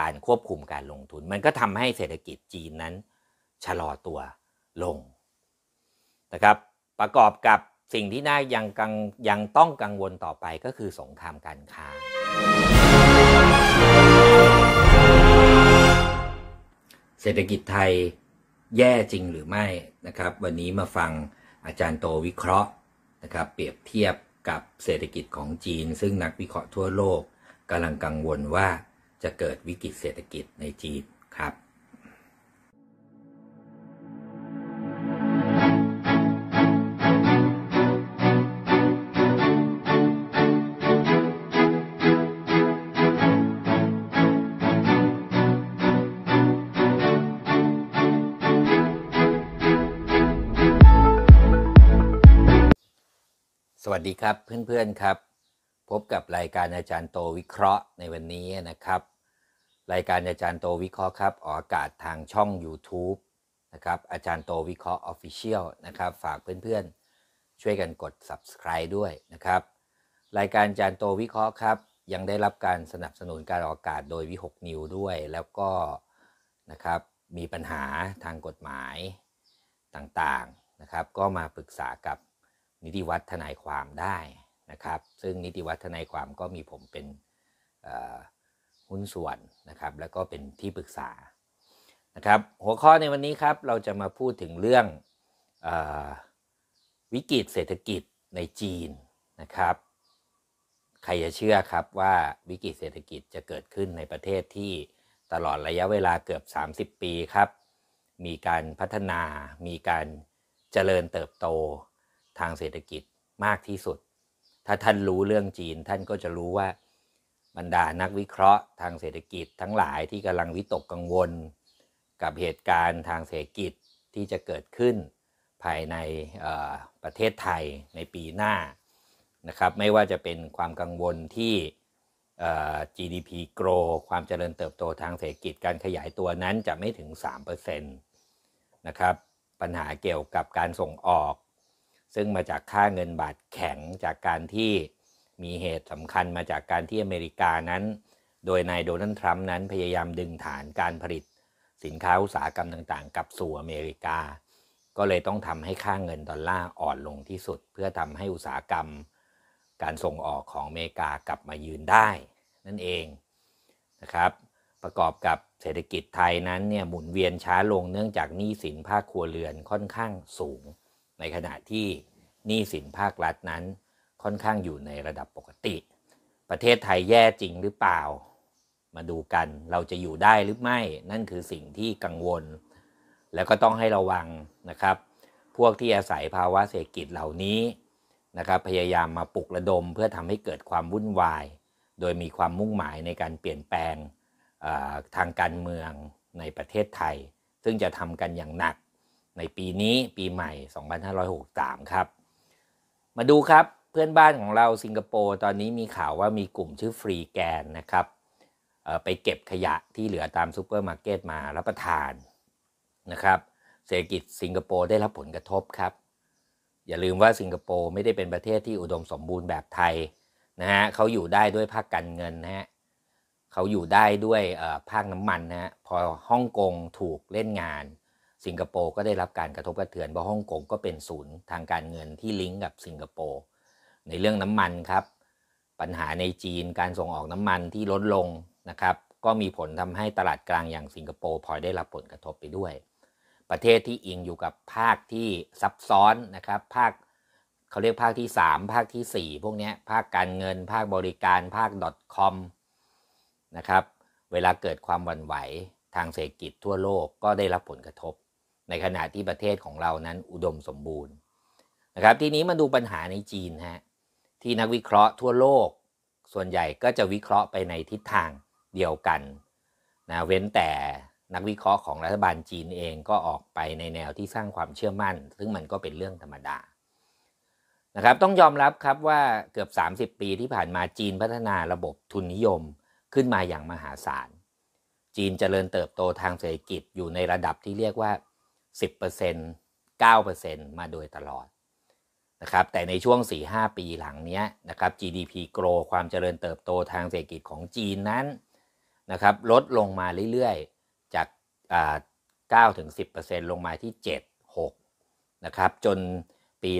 การควบคุมการลงทุน มันก็ทำให้เศรษฐกิจจีนนั้น ชะลอตัวลงนะครับประกอบกับสิ่งที่น่ายังกังยังต้องกังวลต่อไปก็คือสงครามการค้า เศรษฐกิจไทยแย่จริงหรือไม่นะครับ วันนี้มาฟังอาจารย์โตวิเคราะห์นะครับเปรียบเทียบกับเศรษฐกิจของจีน ซึ่งนักวิเคราะห์ทั่วโลกกำลังกังวลว่าจะเกิดวิกฤตเศรษฐกิจในจีนครับ สวัสดีครับเพื่อนๆครับ พบกับรายการอาจารย์โตวิเคราะห์ในวันนี้นะครับรายการอาจารย์โตวิเคราะห์ครับออกอากาศทางช่อง YouTube นะครับอาจารย์โตวิเคราะห์ออฟฟิเชียลนะครับฝากเพื่อนๆช่วยกันกด Subscribe ด้วยนะครับ รายการอาจารย์โตวิเคราะห์ครับยังได้รับการสนับสนุนการออกอากาศโดยวิหกนิวด้วย แล้วก็นะครับมีปัญหาทางกฎหมายต่างๆนะครับ ก็มาปรึกษากับนิติวัฒนทนายความได้นะครับ ซึ่งนิติวัฒนทนายความก็มีผมเป็นหุ้นส่วนนะครับ แล้วก็เป็นที่ปรึกษานะครับหัวข้อในวันนี้ครับเราจะมาพูดถึงเรื่องอวิกฤตเศรษฐกิจในจีนนะครับใครจะเชื่อครับว่าวิกฤตเศรษฐกิจจะเกิดขึ้นในประเทศที่ตลอดระยะเวลาเกือบ 30 ปีครับมีการพัฒนา มีการเจริญเติบโตทางเศรษฐกิจมากที่สุด ถ้าท่านรู้เรื่องจีนท่านก็จะรู้ว่าบรรดานักวิเคราะห์ทางเศรษฐกิจทั้งหลายที่กำลังวิตกกังวล กับเหตุการณ์ทางเศรษฐกิจที่จะเกิดขึ้น ภายในประเทศไทยในปีหน้านะครับไม่ว่าจะเป็นความกังวลที่ GDP โกรความเจริญเติบโตทางเศรษฐกิจการขยายตัวนั้นจะไม่ถึง3%นะครับปัญหาเกี่ยวกับการส่งออก ซึ่งมาจากค่าเงินบาทแข็งจากการที่มีเหตุสำคัญมาจากการที่อเมริกานั้น โดยนายโดนัลด์ทรัมป์นั้นพยายามดึงฐานการผลิตสินค้าอุตสาหกรรมต่างๆ กลับสู่อเมริกา ก็เลยต้องทำให้ค่าเงินดอลลาร์อ่อนลงที่สุด เพื่อทำให้อุตสาหกรรมการส่งออกของอเมริกากลับมายืนได้ นั่นเองนะครับ ประกอบกับเศรษฐกิจไทยนั้นเนี่ยหมุนเวียนช้าลงเนื่องจากหนี้สินภาคครัวเรือนค่อนข้างสูง ในขณะที่หนี้สินภาครัฐนั้นค่อนข้างอยู่ในระดับปกติ ประเทศไทยแย่จริงหรือเปล่า มาดูกัน เราจะอยู่ได้หรือไม่ นั่นคือสิ่งที่กังวล แล้วก็ต้องให้ระวังนะครับ พวกที่อาศัยภาวะเศรษฐกิจเหล่านี้นะครับ พยายามมาปลุกระดมเพื่อทำให้เกิดความวุ่นวาย โดยมีความมุ่งหมายในการเปลี่ยนแปลงทางการเมืองในประเทศไทย ซึ่งจะทำกันอย่างหนัก ในปีนี้ปีใหม่ 2563 ครับ มาดูครับเพื่อนบ้านของเราสิงคโปร์ตอนนี้มีข่าวว่ามีกลุ่มชื่อฟรีแกนนะครับไปเก็บขยะที่เหลือตามซูเปอร์มาร์เก็ตมารับประทานนะครับเศรษฐกิจสิงคโปร์ได้รับผลกระทบครับ อย่าลืมว่าสิงคโปร์ไม่ได้เป็นประเทศที่อุดมสมบูรณ์แบบไทยนะฮะเขาอยู่ได้ด้วยภาคการเงินนะฮะเขาอยู่ได้ด้วยภาคน้ำมันนะฮะพอฮ่องกงถูกเล่นงาน สิงคโปร์ก็ได้รับการกระทบกระเทือนเพราะฮ่องกงก็เป็นศูนย์ทางการเงินที่ลิงก์กับสิงคโปร์ในเรื่องน้ำมันครับ ปัญหาในจีนการส่งออกน้ำมันที่ลดลงนะครับ ก็มีผลทำให้ตลาดกลางอย่างสิงคโปร์พลอยได้รับผลกระทบไปด้วย ประเทศที่อิงอยู่กับภาคที่ซับซ้อนนะครับ ภาคเขาเรียกภาคที่ 3 ภาคที่ 4 พวกนี้ภาคการเงินภาคบริการภาค .com นะครับเวลาเกิดความวันไหว ทางเศรษฐกิจทั่วโลกก็ได้รับผลกระทบ ในขณะที่ประเทศของเรานั้นอุดมสมบูรณ์นะครับ ทีนี้มาดูปัญหาในจีนฮะที่นักวิเคราะห์ทั่วโลกส่วนใหญ่ก็จะวิเคราะห์ไปในทิศทางเดียวกันนะเว้นแต่นักวิเคราะห์ของรัฐบาลจีนเองก็ออกไปในแนวที่สร้างความเชื่อมั่น ซึ่งมันก็เป็นเรื่องธรรมดานะครับต้องยอมรับครับว่าเกือบ 30 ปีที่ผ่านมาจีนพัฒนาระบบทุนนิยมขึ้นมาอย่างมหาศาล จีนจเจริญเติบโตทางเศรษฐกิจอยู่ในระดับที่เรียกว่า 10% 9%มาโดยตลอดนะครับแต่ในช่วง 4-5 ปีหลังนี้นะครับ GDP โกรความเจริญเติบโตทางเศรษฐกิจของจีนนั้นนะครับลดลงมาเรื่อยๆจาก9ถึง10%ลงมาที่ 7 6นะครับจนปี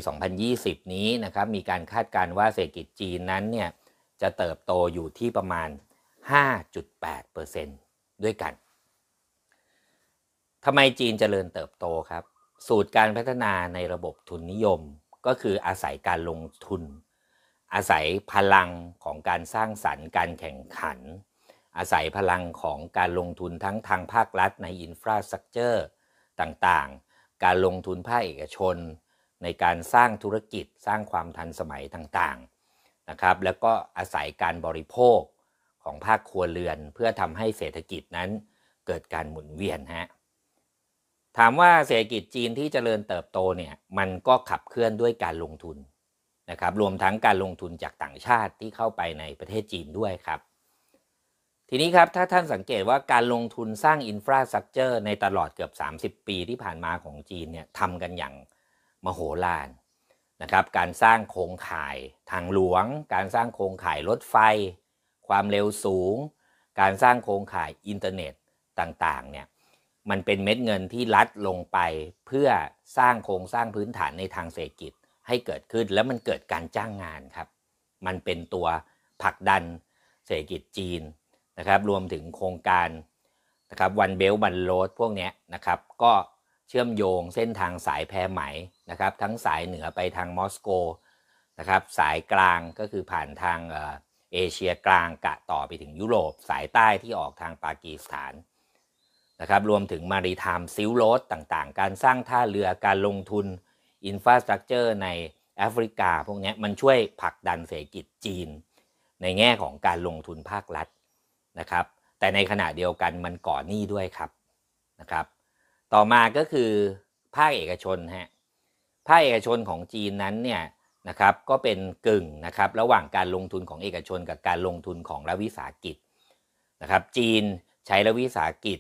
2020 นี้นะครับมีการคาดการณ์ว่าเศรษฐกิจจีนนั้นเนี่ยจะเติบโตอยู่ที่ประมาณ 5.8%ด้วยกันทำไมจีนจเจริญเติบโตครับ สูตรการพัฒนาในระบบทุนนิยมก็คืออาศัยการลงทุนอาศัยพลังของการสร้างสรรค์การแข่งขันอาศัยพลังของการลงทุนทั้งทางภาครัฐในอินฟราสตรักเจอร์ต่างๆ การลงทุนภาคเอกชน ในการสร้างธุรกิจสร้างความทันสมัยต่างๆนะครับ แล้วก็อาศัยการบริโภคของภาคครัวเรือน เพื่อทำให้เศรษฐกิจนั้นเกิดการหมุนเวียนฮะถามว่าเศรษฐกิจจีนที่จเจริญเติบโตเนี่ยมันก็ขับเคลื่อนด้วยการลงทุนนะครับรวมทั้งการลงทุนจากต่างชาติที่เข้าไปในประเทศจีนด้วยครับ ทีนี้ครับถ้าท่านสังเกตว่าการลงทุนสร้างอินฟราสตรักเจอร์ในตลอดเกือบ 30 ปีที่ผ่านมาของจีนเนี่ยทำกันอย่างมโหฬารนะครับการสร้างโครงข่ายทางหลวง การสร้างโครงข่ายรถไฟ ความเร็วสูง การสร้างโครงข่ายอินเทอร์เน็ตต่างๆเนี่ยมันเป็นเม็ดเงินที่รัดลงไปเพื่อสร้างโครงสร้างพื้นฐานในทางเศรษฐกิจให้เกิดขึ้นแล้วมันเกิดการจ้างงานครับ มันเป็นตัวผลักดันเศรษฐกิจจีนนะครับรวมถึงโครงการนะครับวันเบลวันโรดพวกนี้นะครับก็เชื่อมโยงเส้นทางสายแพรไหมนะครับทั้งสายเหนือไปทางมอสโกนะครับสายกลางก็คือผ่านทางเอเชียกลางกะต่อไปถึงยุโรปสายใต้ที่ออกทางปากีสถานนะครับรวมถึงมารีไทม์ซิลโรดต่างๆ การสร้างท่าเรือการลงทุนอินฟราสตรักเจอร์ในแอฟริกา พวกนี้มันช่วยผลักดันเศรษฐกิจจีน ในแง่ของการลงทุนภาครัฐนะครับแต่ในขณะเดียวกันมันก่อหนี้ด้วยครับนะครับ ต่อมาก็คือภาคเอกชนฮะภาคเอกชนของจีนนั้นเนี่ยนะครับก็เป็นกึ่งนะครับระหว่างการลงทุนของเอกชนกับการลงทุนของรัฐวิสาหกิจนะครับจีนใช้รัฐวิสาหกิจ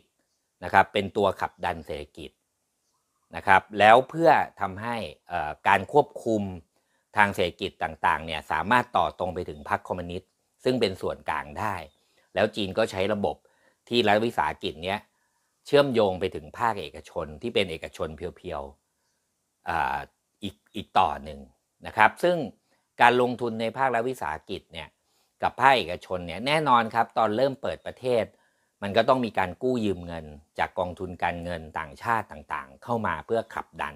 นะครับเป็นตัวขับดันเศรษฐกิจนะครับแล้วเพื่อทำให้การควบคุมทางเศรษฐกิจต่างๆเนี่ยสามารถต่อตรงไปถึงพรรคคอมมิวนิสต์ซึ่งเป็นส่วนกลางได้ แล้วจีนก็ใช้ระบบที่รัฐวิสาหกิจเนี้ยเชื่อมโยงไปถึงภาคเอกชน ที่เป็นเอกชนเพียวๆออีกอีกต่อหนึ่งนะครับซึ่งการลงทุนในภาครัฐวิสาหกิจเนี่ยกับภาคเอกชนเนี่ยแน่นอนครับตอนเริ่มเปิดประเทศมันก็ต้องมีการกู้ยืมเงินจากกองทุนการเงินต่างชาติต่างๆเข้ามาเพื่อขับดัน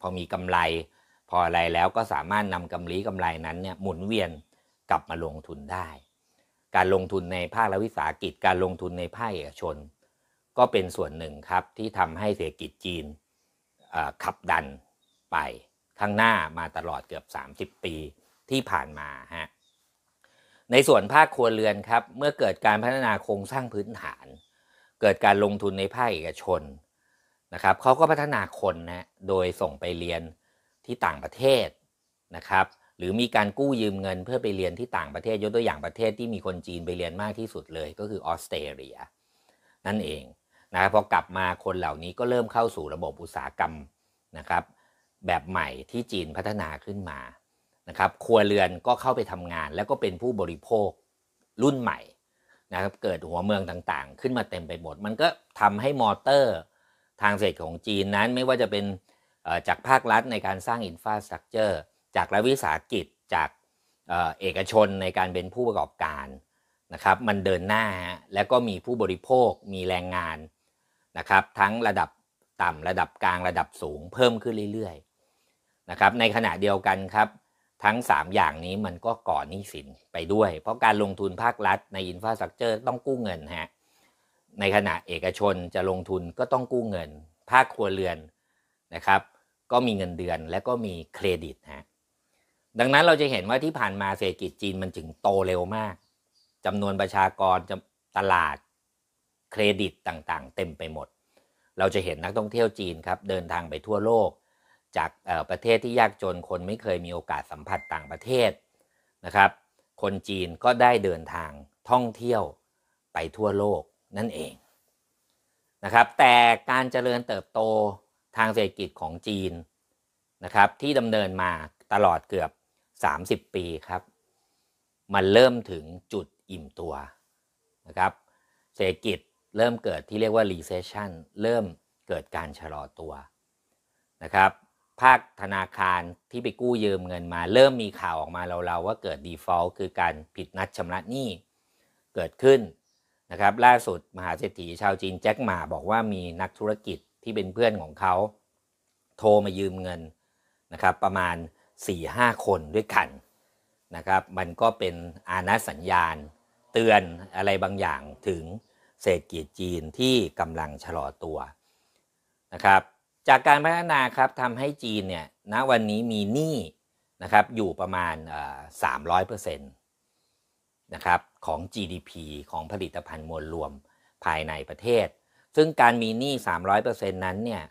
พอมีกำไรพออะไรแล้วก็สามารถนำกำไรกำไรนั้นเนี่ยหมุนเวียนกลับมาลงทุนได้ การลงทุนใน ภาคและวิสาหกิจการลงทุนในภาคเอกชน ก็เป็นส่วนหนึ่งครับที่ทำให้เศรษฐกิจจีนขับดันไปข้างหน้ามาตลอดเกือบ 30 ปีที่ผ่านมาฮะในส่วนภาคครัวเรือน ครับเมื่อเกิดการพัฒนาโครงสร้างพื้นฐาน เกิดการลงทุนในภาคเอกชนนะครับเขาก็พัฒนาคนนะโดยส่งไปเรียนที่ต่างประเทศนะครับ หรือมีการกู้ยืมเงินเพื่อไปเรียนที่ต่างประเทศยกตัวอย่างประเทศที่มีคนจีนไปเรียนมากที่สุดเลย ก็คือออสเตรเลีย นั่นเองนะครับพอกลับมาคนเหล่านี้ก็เริ่มเข้าสู่ระบบอุตสาหกรรมนะครับ แบบใหม่ที่จีนพัฒนาขึ้นมานะครับครัวเรือนก็เข้าไปทำงาน แล้วก็เป็นผู้บริโภค รุ่นใหม่นะครับ เกิดหัวเมืองต่างๆ ขึ้นมาเต็มไปหมด มันก็ทำให้มอเตอร์ทางเศรษฐของจีนนั้นไม่ว่าจะเป็นจากภาครัฐในการสร้างอินฟาสตรักเจอร์จากรัฐวิสาหกิจจากเอกชนในการเป็นผู้ประกอบการนะครับ มันเดินหน้าแล้วก็มีผู้บริโภคมีแรงงานนะครับ ทั้งระดับต่ำระดับกลางระดับสูง เพิ่มขึ้นเรื่อยๆนะครับ ในขณะเดียวกันครับทั้ง 3 อย่างนี้มันก็ก่อหนี้สินไปด้วย เพราะการลงทุนภาครัฐในอินฟราสตรักเจอร์ต้องกู้เงินฮะในขณะเอกชนจะลงทุนก็ต้องกู้เงิน ภาคครัวเรือนนะครับก็มีเงินเดือนและก็มีเครดิตฮะดังนั้นเราจะเห็นว่าที่ผ่านมาเศรษฐกิจจีนมันจึงโตเร็วมากจำนวนประชากรตลาดเครดิตต่างๆเต็มไปหมด เราจะเห็นนักท่องเที่ยวจีนครับ เดินทางไปทั่วโลกจากประเทศที่ยากจนคนไม่เคยมีโอกาสสัมผัสต่างประเทศนะครับ คนจีนก็ได้เดินทางท่องเที่ยวไปทั่วโลกนั่นเองนะครับ แต่การเจริญเติบโตทางเศรษฐกิจของจีนนะครับ ที่ดำเนินมาตลอดเกือบ 30 ปีครับ มันเริ่มถึงจุดอิ่มตัวนะครับ เศรษฐกิจเริ่มเกิดที่เรียกว่า recession เริ่มเกิดการชะลอตัวนะครับภาคธนาคารที่ไปกู้ยืมเงินมาเริ่มมีข่าวออกมาเราๆว่าเกิด default คือการผิดนัดชำระหนี้เกิดขึ้นนะครับ ล่าสุดมหาเศรษฐีชาวจีนแจ็คหมาบอกว่ามีนักธุรกิจที่เป็นเพื่อนของเขา โทรมายืมเงินนะครับ ประมาณ 4-5 คนด้วยกันนะครับ มันก็เป็นอาณาสัญญาณเตือนอะไรบางอย่างถึงเศรษฐกิจจีนที่กำลังชะลอตัวนะครับจากการพัฒนาครับทำให้จีนเนี่ยณวันนี้มีหนี้นะครับ อยู่ประมาณสามร้อยเปอร์เซ็นต์นะครับ ของ GDP ของผลิตภัณฑ์มวลรวมภายในประเทศ ซึ่งการมีหนี้สามร้อยเปอร์เซ็นต์นั้นเนี่ย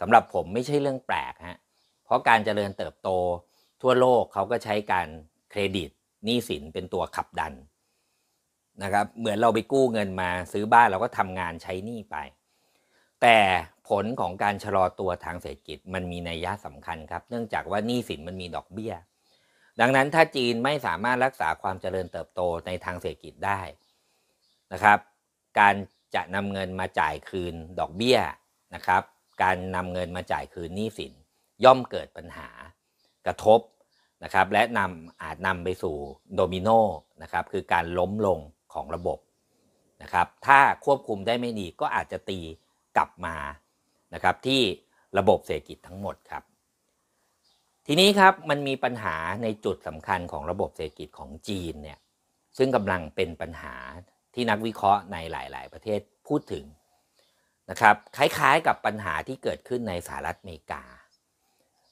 สำหรับผมไม่ใช่เรื่องแปลกฮะเพราะการเจริญเติบโตทั่วโลกเขาก็ใช้การเครดิตหนี้สินเป็นตัวขับดัน นะครับ เหมือนเราไปกู้เงินมาซื้อบ้านเราก็ทำงานใช้หนี้ไป แต่ผลของการชะลอตัวทางเศรษฐกิจมันมีนัยยะสำคัญครับ เนื่องจากว่าหนี้สินมันมีดอกเบี้ย ดังนั้นถ้าจีนไม่สามารถรักษาความเจริญเติบโตในทางเศรษฐกิจได้นะครับ การจะนำเงินมาจ่ายคืนดอกเบี้ยนะครับ การนำเงินมาจ่ายคืนหนี้สิน ย่อมเกิดปัญหา กระทบนะครับ และนำอาจนำไปสู่โดมิโนนะครับ คือการล้มลงของระบบนะครับ ถ้าควบคุมได้ไม่ดีก็อาจจะตีกลับมานะครับที่ระบบเศรษฐกิจทั้งหมดครับทีนี้ครับมันมีปัญหาในจุดสำคัญของระบบเศรษฐกิจของจีนเนี่ยซึ่งกำลังเป็นปัญหาที่นักวิเคราะห์ในหลาย ๆ ประเทศพูดถึงนะครับคล้ายๆกับปัญหาที่เกิดขึ้นในสหรัฐอเมริกา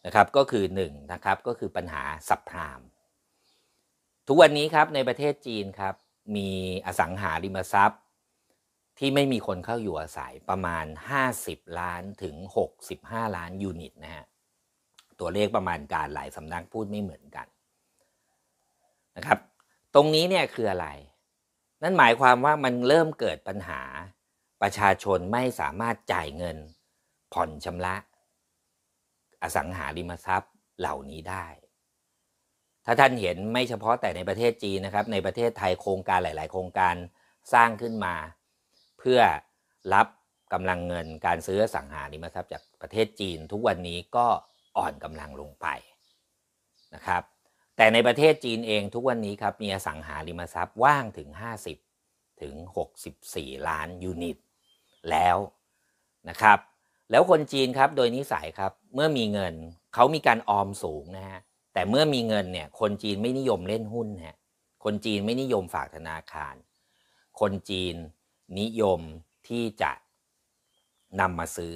นะครับก็คือ1นะครับก็คือปัญหาสับพรามทุกวันนี้ครับในประเทศจีนครับมีอสังหาริมทรัพย์ที่ไม่มีคนเข้าอยู่อาศัยประมาณ 50 ล้านถึง 65 ล้านยูนิตนะฮะตัวเลขประมาณการหลายสำนักพูดไม่เหมือนกันนะครับ ตรงนี้เนี่ยคืออะไร นั่นหมายความว่ามันเริ่มเกิดปัญหา ประชาชนไม่สามารถจ่ายเงินผ่อนชำระ อสังหาริมทรัพย์เหล่านี้ได้ ถ้าท่านเห็นไม่เฉพาะแต่ในประเทศจีนนะครับ ในประเทศไทยโครงการหลาย ๆ โครงการสร้างขึ้นมาเพื่อรับกำลังเงินการซื้อสังหาริมทรัพย์จากประเทศจีนทุกวันนี้ก็อ่อนกำลังลงไปนะครับ แต่ในประเทศจีนเองทุกวันนี้ครับมีอสังหาริมทรัพย์ว่างถึง50ถึง64 ล้านยูนิต แล้วนะครับ แล้วคนจีนครับโดยนิสัยครับเมื่อมีเงินเขามีการออมสูงนะฮะแต่เมื่อมีเงินเนี่ยคนจีนไม่นิยมเล่นหุ้นฮะคนจีนไม่นิยมฝากธนาคาร คนจีนนิยมที่จะนำมาซื้อ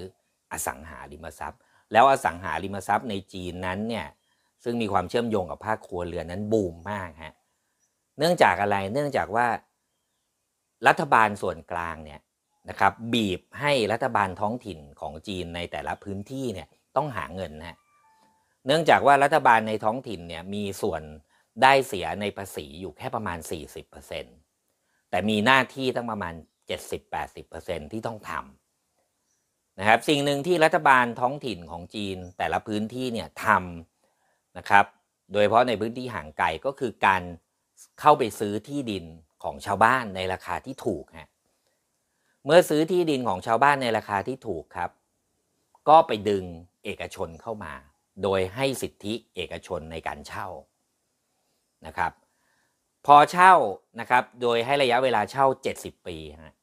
อสังหาริมทรัพย์ แล้วอสังหาริมทรัพย์ในจีนนั้นเนี่ยซึ่งมีความเชื่อมโยงกับภาคครัวเรือนนั้นบูมมากฮะเนื่องจากอะไรเนื่องจากว่ารัฐบาลส่วนกลางเนี่ยนะครับบีบให้รัฐบาลท้องถิ่นของจีนในแต่ละพื้นที่เนี่ยต้องหาเงินนะเนื่องจากว่ารัฐบาลในท้องถิ่นเนี่ยมีส่วนได้เสียในภาษีอยู่แค่ประมาณ 40%แต่มีหน้าที่ตั้งประมาณ70-80%ที่ต้องทำนะครับสิ่งหนึ่งที่รัฐบาลท้องถิ่นของจีนแต่ละพื้นที่เนี่ยทำนะครับโดยเฉพาะในพื้นที่ห่างไกลก็คือการเข้าไปซื้อที่ดินของชาวบ้านในราคาที่ถูกฮะเมื่อซื้อที่ดินของชาวบ้านในราคาที่ถูกครับ ก็ไปดึงเอกชนเข้ามา โดยให้สิทธิเอกชนในการเช่านะครับ พอเช่านะครับโดยให้ระยะเวลาเช่า 70 ปีฮะ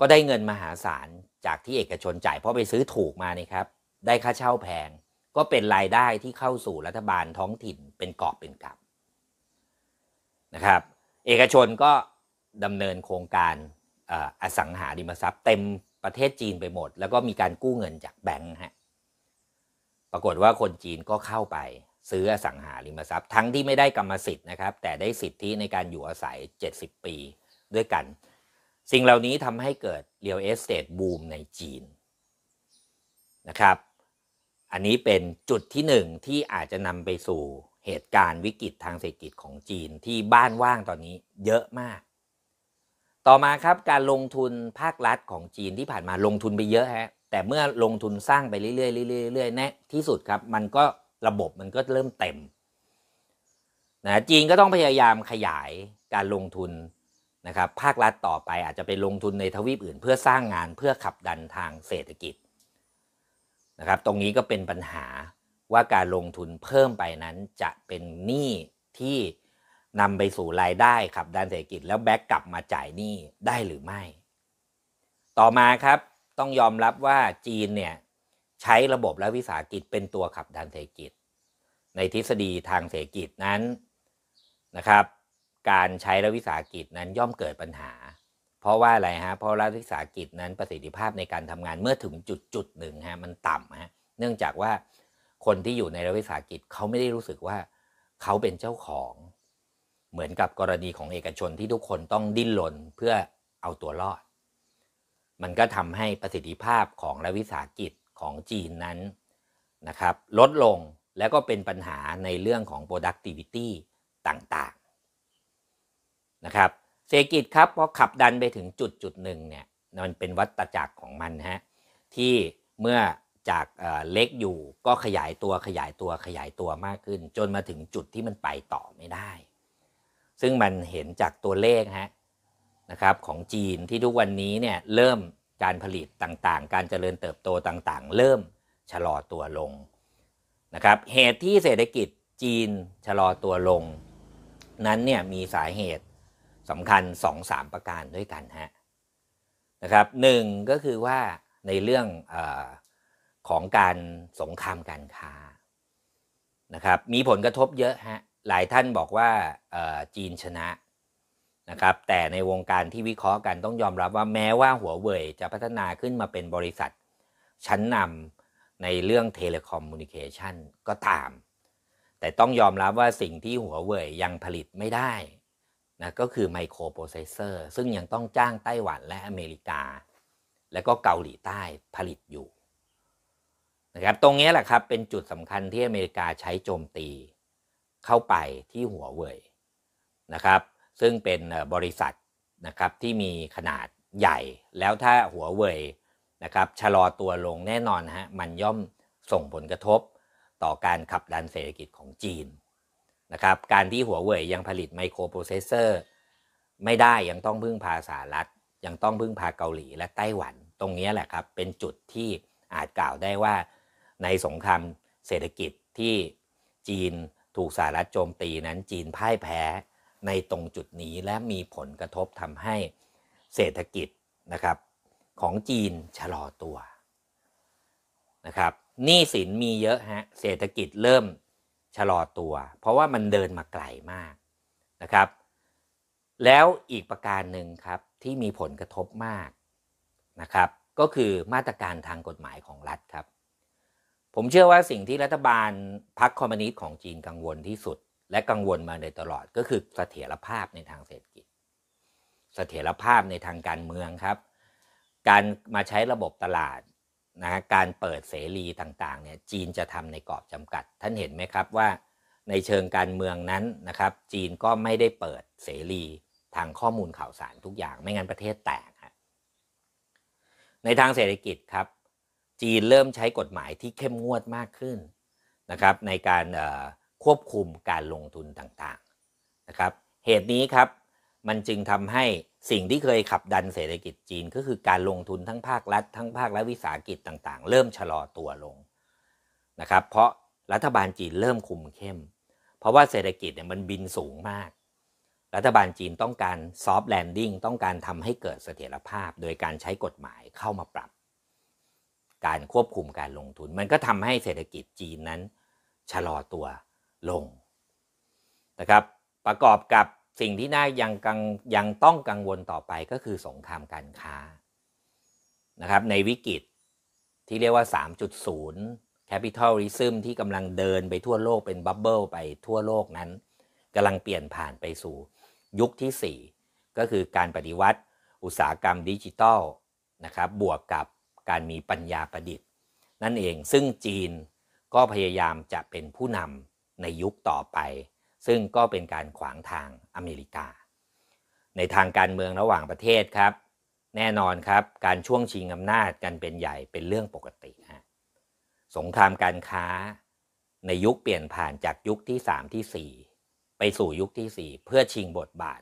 ก็ได้เงินมหาศาลจากที่เอกชนจ่ายเพราะไปซื้อถูกมานี่ครับ ได้ค่าเช่าแพง ก็เป็นรายได้ที่เข้าสู่รัฐบาลท้องถิ่นเป็นกอบเป็นกับนะครับ เอกชนก็ดำเนินโครงการอสังหาริมทรัพย์ เต็มประเทศจีนไปหมด แล้วก็มีการกู้เงินจากแบงค์ฮะปรากฏว่าคนจีนก็เข้าไปซื้ออสังหาริมทรัพย์ทั้งที่ไม่ได้กรรมสิทธิ์นะครับ แต่ได้สิทธิในการอยู่อาศัย 70 ปีด้วยกันสิ่งเหล่านี้ทำให้เกิด real estate boom ในจีนนะครับ อันนี้เป็นจุดที่หนึ่งที่อาจจะนำไปสู่เหตุการณ์วิกฤตทางเศรษฐกิจของจีนที่บ้านว่างตอนนี้เยอะมาก ต่อมาครับการลงทุนภาครัฐของจีนที่ผ่านมาลงทุนไปเยอะฮะ แต่เมื่อลงทุนสร้างไปเรื่อยๆเรื่อยๆเรื่อยๆแน่ที่สุดครับมันก็ระบบมันก็เริ่มเต็มนะจีนก็ต้องพยายามขยายการลงทุนนะครับภาครัฐต่อไปอาจจะไปลงทุนในทวีปอื่น เพื่อสร้างงานเพื่อขับดันทางเศรษฐกิจนะครับ ตรงนี้ก็เป็นปัญหาว่าการลงทุนเพิ่มไปนั้นจะเป็นหนี้ที่นำไปสู่รายได้ขับดันเศรษฐกิจ แล้วแบ็กกลับมาจ่ายหนี้ได้หรือไม่ ต่อมาครับต้องยอมรับว่าจีนเนี่ยใช้ระบบและวิสาหกิจเป็นตัวขับดันเศรษฐกิจ ในทฤษฎีทางเศรษฐกิจนั้นนะครับการใช้รัฐวิสาหกิจนั้นย่อมเกิดปัญหา เพราะว่าอะไรฮะ เพราะรัฐวิสาหกิจนั้นประสิทธิภาพในการทำงานเมื่อถึงจุดจุดหนึ่งฮะมันต่ำฮะ เนื่องจากว่าคนที่อยู่ในรัฐวิสาหกิจเขาไม่ได้รู้สึกว่าเขาเป็นเจ้าของ เหมือนกับกรณีของเอกชนที่ทุกคนต้องดิ้นรนเพื่อเอาตัวรอด มันก็ทำให้ประสิทธิภาพของรัฐวิสาหกิจของจีนนั้นนะครับ ลดลง แล้วก็เป็นปัญหาในเรื่องของ productivity ต่าง ๆะครับเศรษฐกิจครับพอขับดันไปถึงจุดจุดหนึ่งเนี่ย มันเป็นวัตจักรของมันฮะที่เมื่อจากเล็กอยู่ก็ขยายตัวขยายตัวขยายตัวมากขึ้นจนมาถึงจุดที่มันไปต่อไม่ได้ ซึ่งมันเห็นจากตัวเลขฮะนะครับของจีนที่ทุกวันนี้เนี่ยเริ่มการผลิตต่างๆ การเจริญเติบโตต่างๆ เริ่มชะลอตัวลงนะครับเหตุที่เศรษฐกิจจีนชะลอตัวลง นั้นเนี่ยมีสาเหตุสำคัญ2-3ประการด้วยกันฮะนะครับหนึ่งก็คือว่าในเรื่องอของการสงครามการค้านะครับมีผลกระทบเยอะฮะหลายท่านบอกว่าจีนชนะนะครับแต่ในวงการที่วิเคราะห์กันต้องยอมรับว่าแม้ว่าหัวเว่ยจะพัฒนาขึ้นมาเป็นบริษัท ชั้นนำในเรื่องเทเลคอมมูนิเคชันก็ตาม แต่ต้องยอมรับว่าสิ่งที่หัวเว่ยยังผลิตไม่ได้นะก็คือไมโครโปรเซสเซอร์ซึ่งยังต้องจ้างไต้หวันและอเมริกา และก็เกาหลีใต้ผลิตอยู่นะครับตรงนี้แหละครับ เป็นจุดสำคัญที่อเมริกาใช้โจมตี เข้าไปที่หัวเว่ยนะครับซึ่งเป็นบริษัทนะครับที่มีขนาดใหญ่แล้วถ้าหัวเว่ยนะครับชะลอตัวลงแน่นอนฮะมันย่อมส่งผลกระทบต่อการขับดันเศรษฐกิจของจีนนะครับการที่หัวเว่ยยังผลิตไมโครโปรเซสเซอร์ไม่ได้ยังต้องพึ่งพาสหรัฐ ยังต้องพึ่งพาเกาหลีและไต้หวัน ตรงนี้แหละครับ เป็นจุดที่อาจกล่าวได้ว่าในสงครามเศรษฐกิจที่จีนถูกสหรัฐโจมตีนั้น จีนพ่ายแพ้ในตรงจุดนี้และมีผลกระทบทำให้เศรษฐกิจนะครับของจีนชะลอตัวนะครับหนี้สินมีเยอะฮะ เศรษฐกิจเริ่มชะลอตัวเพราะว่ามันเดินมาไกลมากนะครับ แล้วอีกประการหนึ่งครับที่มีผลกระทบมากนะครับ ก็คือมาตรการทางกฎหมายของรัฐครับ ผมเชื่อว่าสิ่งที่รัฐบาลพรรคคอมมิวนิสต์ของจีนกังวลที่สุดและกังวลมาโดยตลอดก็คือเสถียรภาพในทางเศรษฐกิจ เสถียรภาพในทางการเมืองครับ การมาใช้ระบบตลาดนะการเปิดเสรีต่างๆเนี่ยจีนจะทำในกรอบจำกัด ท่านเห็นไหมครับว่าในเชิงการเมืองนั้นนะครับ จีนก็ไม่ได้เปิดเสรีทางข้อมูลข่าวสารทุกอย่างไม่งั้นประเทศแตกในทางเศรษฐกิจครับ จีนเริ่มใช้กฎหมายที่เข้มงวดมากขึ้นนะครับ ในการควบคุมการลงทุนต่างๆนะครับ เหตุนี้ครับมันจึงทำให้สิ่งที่เคยขับดันเศรษฐกิจจีนก็คือการลงทุนทั้งภาครัฐทั้งภาครัฐวิสาหกิจต่างๆ เริ่มชะลอตัวลงนะครับเพราะรัฐบาลจีนเริ่มคุมเข้ม เพราะว่าเศรษฐกิจเนี่ยมันบินสูงมาก รัฐบาลจีนต้องการซอฟต์แลนดิ้งต้องการทำให้เกิดเสถียรภาพโดยการใช้กฎหมายเข้ามาปรับ การควบคุมการลงทุน มันก็ทำให้เศรษฐกิจจีนนั้นชะลอตัวลงนะครับประกอบกับสิ่งที่น่ายังกังยังต้องกังวลต่อไปก็คือสงครามการค้านะครับในวิกฤตที่เรียกว่า 3.0 Capitalism ที่กำลังเดินไปทั่วโลกเป็นบับเบิลไปทั่วโลกนั้นกำลังเปลี่ยนผ่านไปสู่ ยุคที่ 4 ก็คือการปฏิวัติอุตสาหกรรมดิจิทัลนะครับบวกกับการมีปัญญาประดิษฐ์ นั่นเอง ซึ่งจีนก็พยายามจะเป็นผู้นำในยุคต่อไปซึ่งก็เป็นการขวางทางอเมริกา ในทางการเมืองระหว่างประเทศครับ แน่นอนครับการช่วงชิงอำนาจกันเป็นใหญ่เป็นเรื่องปกติฮะสงครามการค้า ในยุคเปลี่ยนผ่านจากยุคที่3ที่4 ไปสู่ยุคที่ 4 เพื่อชิงบทบาท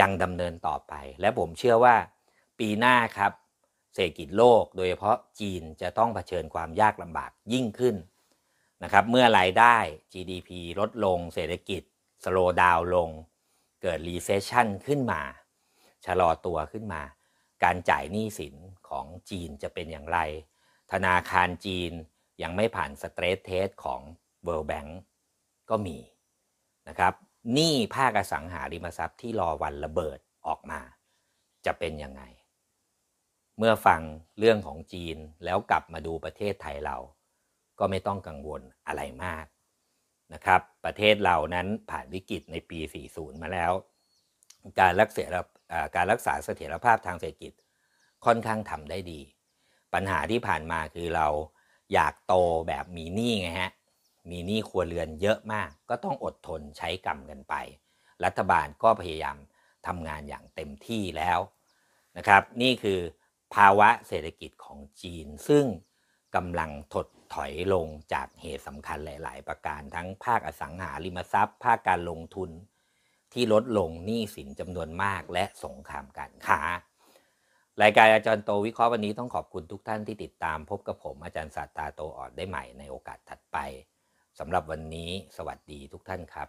ยังดำเนินต่อไป และผมเชื่อว่าปีหน้าครับ เศรษฐกิจโลกโดยเฉพาะจีนจะต้องเผชิญความยากลำบากยิ่งขึ้นนะครับเมื่อรายได้ GDP ลดลงเศรษฐกิจ สโลดาวลง เกิดรีเซชชันขึ้นมา ชะลอตัวขึ้นมา การจ่ายหนี้สินของจีนจะเป็นอย่างไร ธนาคารจีนยังไม่ผ่านสเตรทเทสของ World Bank ก็มีนะครับหนี้ภาคอสังหาริมทรัพย์ที่รอวันระเบิดออกมา จะเป็นยังไงเมื่อฟังเรื่องของจีนแล้วกลับมาดูประเทศไทยเราก็ไม่ต้องกังวลอะไรมากนะครับ ประเทศเรานั้นผ่านวิกฤตในปี 40 มาแล้ว การรักษาการรักษาเสถียรภาพทางเศรษฐกิจค่อนข้างทำได้ดี ปัญหาที่ผ่านมาคือเราอยากโตแบบมีหนี้ไงฮะมีหนี้ครัวเรือนเยอะมาก ก็ต้องอดทนใช้กรรมกันไป รัฐบาลก็พยายามทำงานอย่างเต็มที่แล้วนะครับ นี่คือภาวะเศรษฐกิจของจีนซึ่งกำลังถดถอยลงจากเหตุสำคัญหลาย ๆ ประการทั้งภาคอสังหาริมทรัพย์ ภาคการลงทุนที่ลดลงหนี้สินจำนวนมากและสงครามการค้า รายการอาจารย์โตวิเคราะห์วันนี้ต้องขอบคุณทุกท่านที่ติดตามพบกับผมอาจารย์ศาสตราโตอ่อนได้ใหม่ในโอกาสถัดไปสำหรับวันนี้ สวัสดีทุกท่านครับ